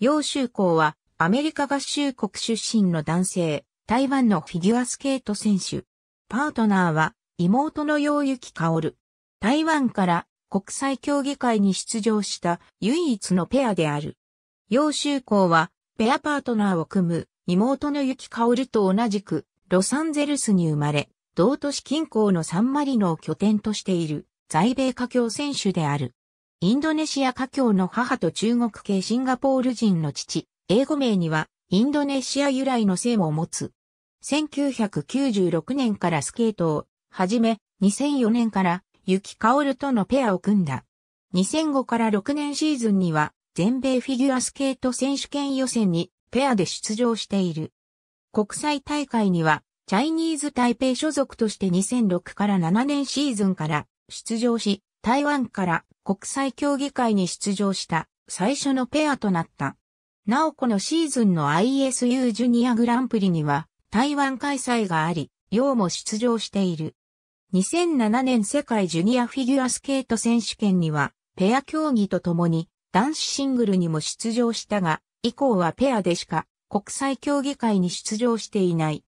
楊修公はアメリカ合衆国出身の男性、台湾のフィギュアスケート選手。パートナーは妹の楊幸薫。台湾から国際競技会に出場した唯一のペアである。楊修公はペアパートナーを組む妹の幸薫と同じくロサンゼルスに生まれ、同都市近郊のサンマリノを拠点としている在米華僑選手である。インドネシア華僑の母と中国系シンガポール人の父、英語名にはインドネシア由来の姓を持つ。1996年からスケートを始め、2004年から雪薫とのペアを組んだ。2005から6年シーズンには全米フィギュアスケート選手権予選にペアで出場している。国際大会にはチャイニーズ台北所属として2006から7年シーズンから出場し、台湾から国際競技会に出場した最初のペアとなった。なおこのシーズンの ISU ジュニアグランプリには台湾開催があり、うも出場している。2007年世界ジュニアフィギュアスケート選手権には、ペア競技とともに男子シングルにも出場したが、以降はペアでしか国際競技会に出場していない。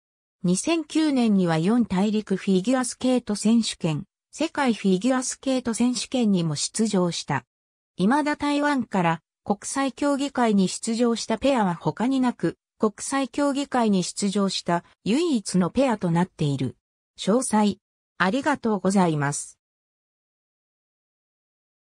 2009年には4大陸フィギュアスケート選手権、世界フィギュアスケート選手権にも出場した。未だ台湾から国際競技会に出場したペアは他になく、国際競技会に出場した唯一のペアとなっている。詳細、ありがとうございます。